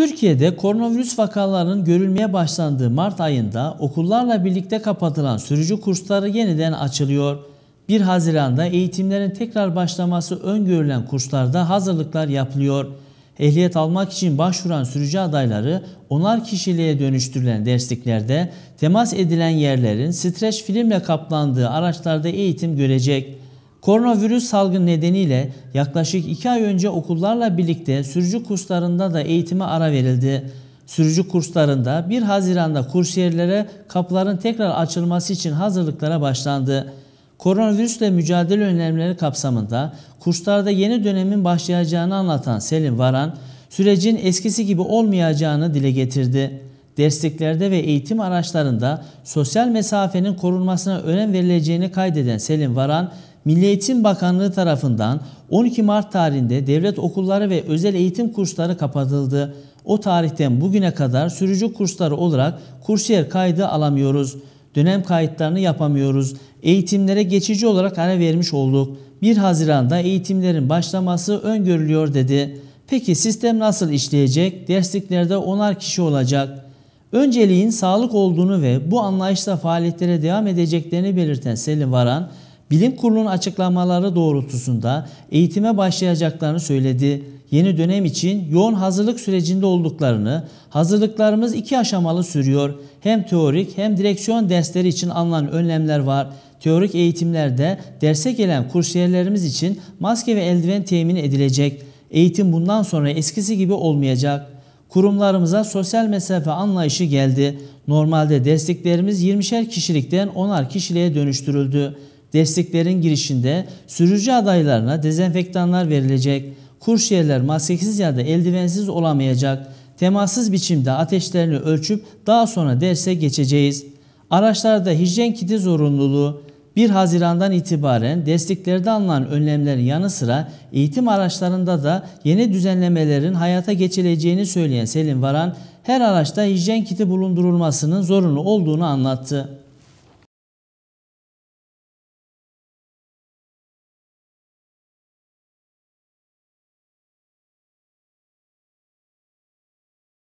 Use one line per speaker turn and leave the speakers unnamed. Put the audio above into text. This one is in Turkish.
Türkiye'de koronavirüs vakalarının görülmeye başlandığı Mart ayında okullarla birlikte kapatılan sürücü kursları yeniden açılıyor. 1 Haziran'da eğitimlerin tekrar başlaması öngörülen kurslarda hazırlıklar yapılıyor. Ehliyet almak için başvuran sürücü adayları onar kişiliğe dönüştürülen dersliklerde temas edilen yerlerin streç filmle kaplandığı araçlarda eğitim görecek. Koronavirüs salgını nedeniyle yaklaşık 2 ay önce okullarla birlikte sürücü kurslarında da eğitime ara verildi. Sürücü kurslarında 1 Haziran'da kursiyerlere kapıların tekrar açılması için hazırlıklara başlandı. Koronavirüsle mücadele önlemleri kapsamında kurslarda yeni dönemin başlayacağını anlatan Selim Varan, sürecin eskisi gibi olmayacağını dile getirdi. Dersliklerde ve eğitim araçlarında sosyal mesafenin korunmasına önem verileceğini kaydeden Selim Varan, Milli Eğitim Bakanlığı tarafından 12 Mart tarihinde devlet okulları ve özel eğitim kursları kapatıldı. O tarihten bugüne kadar sürücü kursları olarak kursiyer kaydı alamıyoruz. Dönem kayıtlarını yapamıyoruz. Eğitimlere geçici olarak ara vermiş olduk. 1 Haziran'da eğitimlerin başlaması öngörülüyor dedi. Peki sistem nasıl işleyecek? Dersliklerde onar kişi olacak. Önceliğin sağlık olduğunu ve bu anlayışla faaliyetlere devam edeceklerini belirten Selim Varan, Bilim Kurulu'nun açıklamaları doğrultusunda eğitime başlayacaklarını söyledi. Yeni dönem için yoğun hazırlık sürecinde olduklarını, hazırlıklarımız iki aşamalı sürüyor. Hem teorik hem direksiyon dersleri için alınan önlemler var. Teorik eğitimlerde derse gelen kursiyerlerimiz için maske ve eldiven temin edilecek. Eğitim bundan sonra eskisi gibi olmayacak.'' Kurumlarımıza sosyal mesafe anlayışı geldi. Normalde dersliklerimiz 20'şer kişilikten 10'ar kişiliğe dönüştürüldü. Desteklerin girişinde sürücü adaylarına dezenfektanlar verilecek, kurşiyeler maskesiz ya da eldivensiz olamayacak, temassız biçimde ateşlerini ölçüp daha sonra derse geçeceğiz. Araçlarda hijyen kiti zorunluluğu, 1 Haziran'dan itibaren desteklerde alınan önlemlerin yanı sıra eğitim araçlarında da yeni düzenlemelerin hayata geçileceğini söyleyen Selim Varan, her araçta hijyen kiti bulundurulmasının zorunlu olduğunu anlattı.